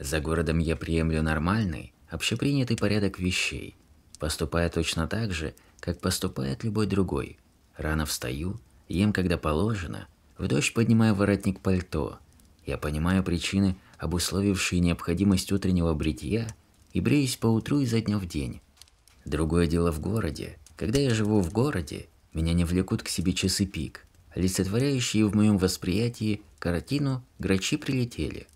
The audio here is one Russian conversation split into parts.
За городом я приемлю нормальный, общепринятый порядок вещей, поступая точно так же, как поступает любой другой. Рано встаю, ем, когда положено, в дождь поднимаю воротник пальто. Я понимаю причины, обусловившие необходимость утреннего бритья, и бреюсь поутру изо дня в день. Другое дело в городе. Когда я живу в городе, меня не влекут к себе часы пик. Олицетворяющие в моем восприятии картину «Грачи прилетели»,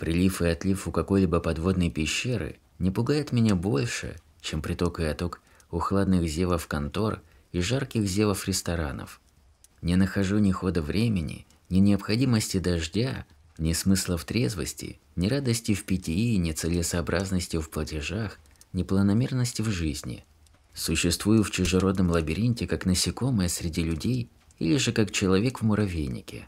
Прилив и отлив у какой-либо подводной пещеры не пугает меня больше, чем приток и отток у хладных зевов контор и жарких зевов ресторанов. Не нахожу ни хода времени, ни необходимости дождя, ни смысла в трезвости, ни радости в питии, ни целесообразности в платежах, ни планомерности в жизни. Существую в чужеродном лабиринте как насекомое среди людей или же как человек в муравейнике.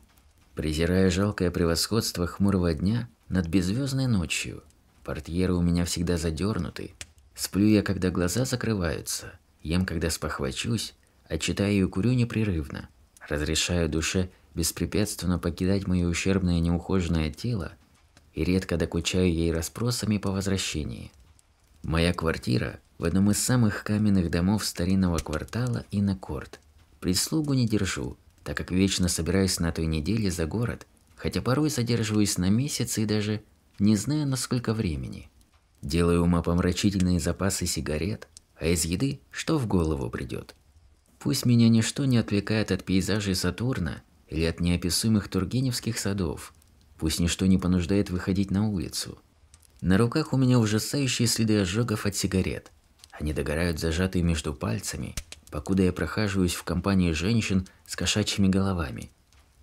Презирая жалкое превосходство хмурого дня, над беззвездной ночью. Портьеры у меня всегда задернуты. Сплю я, когда глаза закрываются, ем, когда спохвачусь, а читаю и курю непрерывно. Разрешаю душе беспрепятственно покидать мое ущербное неухоженное тело и редко докучаю ей расспросами по возвращении. Моя квартира в одном из самых каменных домов старинного квартала и на корт. Прислугу не держу, так как вечно собираюсь на той неделе за город хотя порой задерживаюсь на месяц и даже не знаю, на сколько времени. Делаю умопомрачительные запасы сигарет, а из еды что в голову придет. Пусть меня ничто не отвлекает от пейзажей Сатурна или от неописуемых тургеневских садов, пусть ничто не понуждает выходить на улицу. На руках у меня ужасающие следы ожогов от сигарет. Они догорают зажатые между пальцами, покуда я прохаживаюсь в компании женщин с кошачьими головами –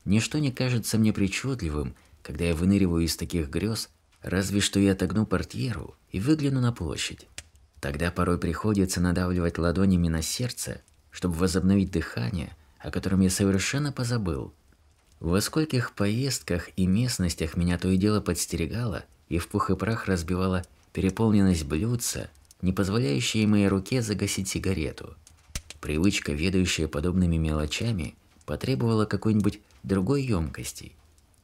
Ничто не кажется мне причудливым, когда я выныриваю из таких грез, разве что я отогну портьеру и выгляну на площадь. Тогда порой приходится надавливать ладонями на сердце, чтобы возобновить дыхание, о котором я совершенно позабыл. Во скольких поездках и местностях меня то и дело подстерегало и в пух и прах разбивала переполненность блюдца, не позволяющая моей руке загасить сигарету. Привычка, ведающая подобными мелочами, потребовала какой-нибудь другой емкости.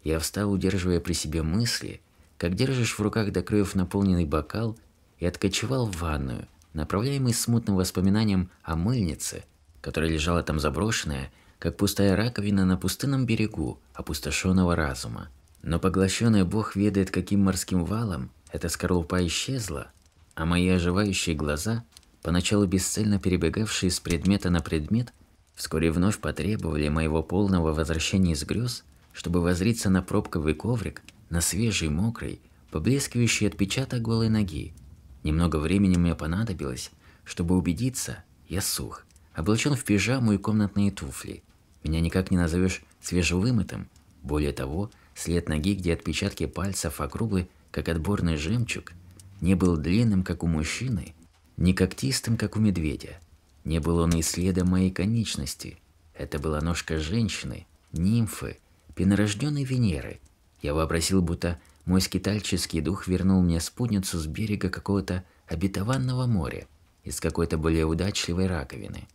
Я встал, удерживая при себе мысли, как держишь в руках до краев наполненный бокал, и откочевал в ванную, направляемый смутным воспоминанием о мыльнице, которая лежала там заброшенная, как пустая раковина на пустынном берегу опустошенного разума. Но поглощенный бог ведает каким морским валом, эта скорлупа исчезла, а мои оживающие глаза, поначалу бесцельно перебегавшие с предмета на предмет, вскоре вновь потребовали моего полного возвращения из грез, чтобы возриться на пробковый коврик, на свежий, мокрый, поблескивающий отпечаток голой ноги. Немного времени мне понадобилось, чтобы убедиться, я сух, облачен в пижаму и комнатные туфли. Меня никак не назовешь свежевымытым. Более того, след ноги, где отпечатки пальцев округлы, как отборный жемчуг, не был длинным, как у мужчины, не когтистым, как у медведя – не было он и следа моей конечности. Это была ножка женщины, нимфы, пенорожденной Венеры. Я вообразил, будто мой скитальческий дух вернул мне спутницу с берега какого-то обетованного моря, из какой-то более удачливой раковины.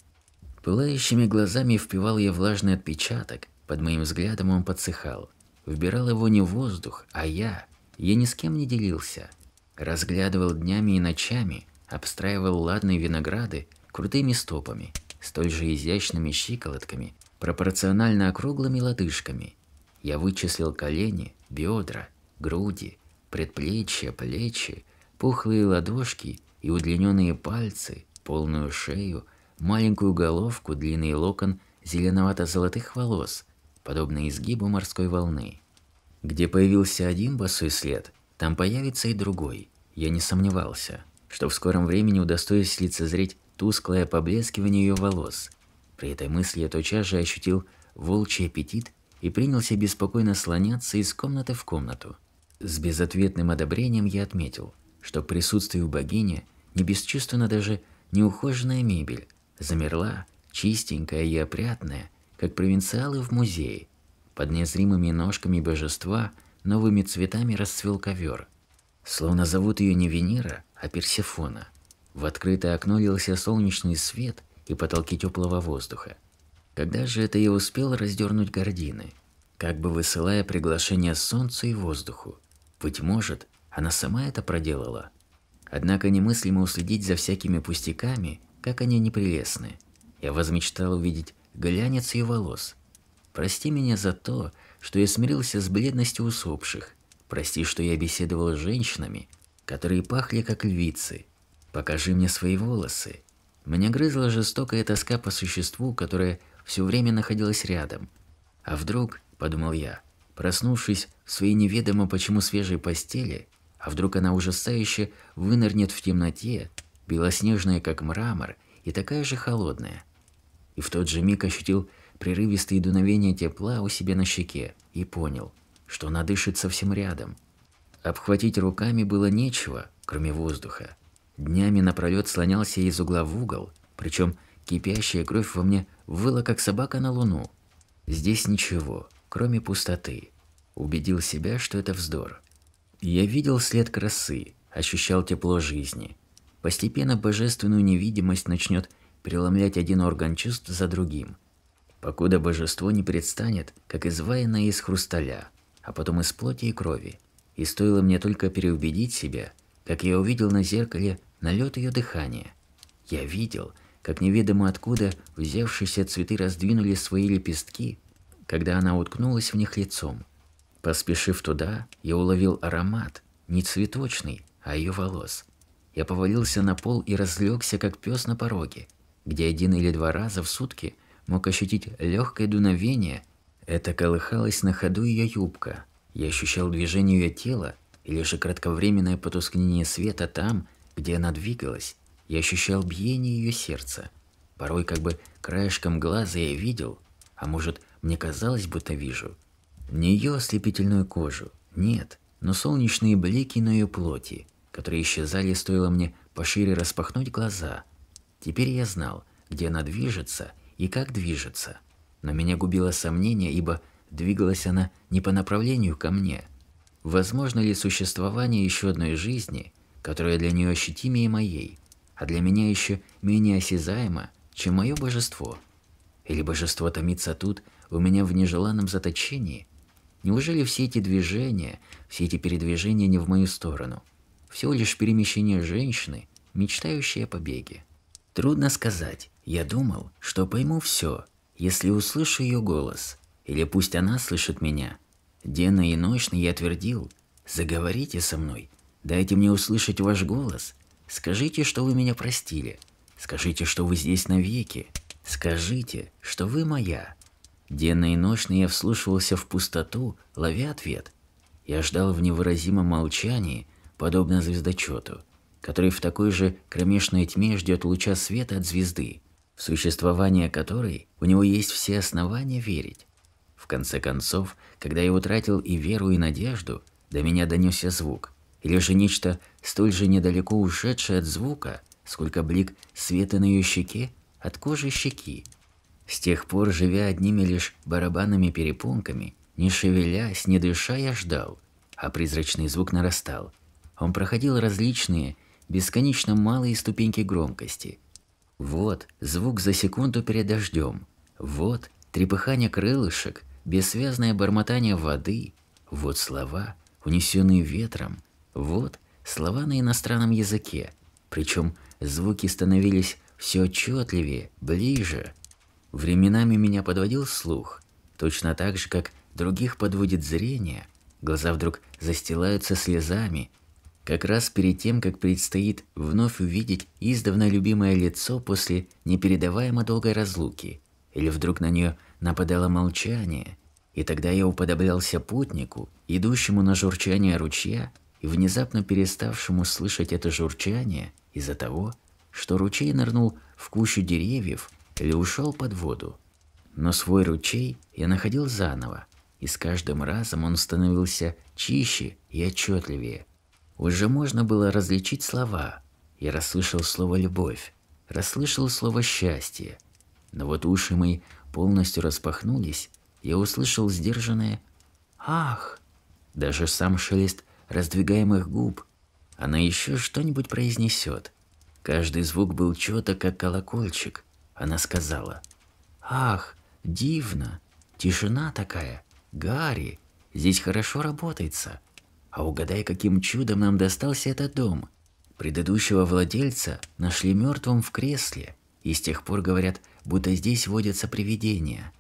Пылающими глазами впивал я влажный отпечаток, под моим взглядом он подсыхал. Вбирал его не воздух, а я. Я ни с кем не делился. Разглядывал днями и ночами, обстраивал ладные винограды, крутыми стопами, столь же изящными щиколотками, пропорционально округлыми лодыжками. Я вычислил колени, бедра, груди, предплечья, плечи, пухлые ладошки и удлиненные пальцы, полную шею, маленькую головку, длинный локон зеленовато-золотых волос, подобно изгибу морской волны. Где появился один босой след, там появится и другой. Я не сомневался, что в скором времени удостоюсь лицезреть тусклое поблескивание ее волос. При этой мысли я тотчас же ощутил волчий аппетит и принялся беспокойно слоняться из комнаты в комнату. С безответным одобрением я отметил, что присутствие у богини не бесчувственно даже неухоженная мебель, замерла, чистенькая и опрятная, как провинциалы в музее. Под незримыми ножками божества новыми цветами расцвел ковер. Словно зовут ее не Венера, а Персефона – в открытое окно лился солнечный свет и потолки теплого воздуха. Когда же это я успел раздернуть гордины, как бы высылая приглашение солнцу и воздуху? Быть может, она сама это проделала. Однако немыслимо уследить за всякими пустяками, как они неприлестны. Я возмечтал увидеть глянец ее волос. Прости меня за то, что я смирился с бледностью усопших. Прости, что я беседовал с женщинами, которые пахли как львицы, Покажи мне свои волосы. Меня грызла жестокая тоска по существу, которое все время находилось рядом. А вдруг, подумал я, проснувшись в своей неведомо почему свежей постели, а вдруг она ужасающе вынырнет в темноте, белоснежная как мрамор и такая же холодная. И в тот же миг ощутил прерывистые дуновения тепла у себя на щеке и понял, что она дышит совсем рядом. Обхватить руками было нечего, кроме воздуха. Днями напролет слонялся из угла в угол, причем кипящая кровь во мне выла, как собака на луну. Здесь ничего, кроме пустоты. Убедил себя, что это вздор. Я видел след красы, ощущал тепло жизни. Постепенно божественную невидимость начнет преломлять один орган чувств за другим. Покуда божество не предстанет, как изваянное из хрусталя, а потом из плоти и крови. И стоило мне только переубедить себя, как я увидел на зеркале налет ее дыхания. Я видел, как неведомо откуда взявшиеся цветы раздвинули свои лепестки, когда она уткнулась в них лицом. Поспешив туда, я уловил аромат, не цветочный, а ее волос. Я повалился на пол и разлегся, как пес на пороге, где один или два раза в сутки мог ощутить легкое дуновение. Это колыхалась на ходу ее юбка. Я ощущал движение ее тела, или же кратковременное потускнение света там, где она двигалась, я ощущал биение ее сердца. Порой как бы краешком глаза я видел, а может, мне казалось, будто вижу. Не ее ослепительную кожу, нет, но солнечные блики на ее плоти, которые исчезали, стоило мне пошире распахнуть глаза. Теперь я знал, где она движется и как движется. Но меня губило сомнение, ибо двигалась она не по направлению ко мне. Возможно ли существование еще одной жизни – которая для нее ощутимее моей, а для меня еще менее осязаема, чем мое божество. Или божество томится тут, у меня в нежеланном заточении? Неужели все эти движения, все эти передвижения не в мою сторону? Всего лишь перемещение женщины, мечтающей о побеге. Трудно сказать. Я думал, что пойму все, если услышу ее голос. Или пусть она слышит меня. Денно и ночно я твердил, заговорите со мной, Дайте мне услышать ваш голос. Скажите, что вы меня простили. Скажите, что вы здесь навеки. Скажите, что вы моя. Денно и ночно я вслушивался в пустоту, ловя ответ. Я ждал в невыразимом молчании, подобно звездочету, который в такой же кромешной тьме ждет луча света от звезды, в существование которой у него есть все основания верить. В конце концов, когда я утратил и веру, и надежду, до меня донесся звук – или же нечто столь же недалеко ушедшее от звука, сколько блик света на ее щеке от кожи щеки. С тех пор, живя одними лишь барабанными перепонками, не шевелясь, не дыша, я ждал, а призрачный звук нарастал. Он проходил различные, бесконечно малые ступеньки громкости. Вот звук за секунду перед дождем, вот трепыхание крылышек, бессвязное бормотание воды, вот слова, унесенные ветром, вот слова на иностранном языке, причем звуки становились все отчетливее, ближе. Временами меня подводил слух, точно так же, как других подводит зрение. Глаза вдруг застилаются слезами. Как раз перед тем, как предстоит вновь увидеть издавна любимое лицо после непередаваемо долгой разлуки. Или вдруг на нее нападало молчание. И тогда я уподоблялся путнику, идущему на журчание ручья, и внезапно переставшему слышать это журчание из-за того, что ручей нырнул в кучу деревьев или ушел под воду. Но свой ручей я находил заново, и с каждым разом он становился чище и отчетливее. Уже можно было различить слова. Я расслышал слово «любовь», расслышал слово «счастье». Но вот уши мои полностью распахнулись, я услышал сдержанное «Ах!». Даже сам шелест раздвигаемых губ. Она еще что-нибудь произнесет. Каждый звук был четок, как колокольчик. Она сказала. «Ах, дивно! Тишина такая! Гарри! Здесь хорошо работается! А угадай, каким чудом нам достался этот дом!» Предыдущего владельца нашли мертвым в кресле, и с тех пор говорят, будто здесь водятся привидения –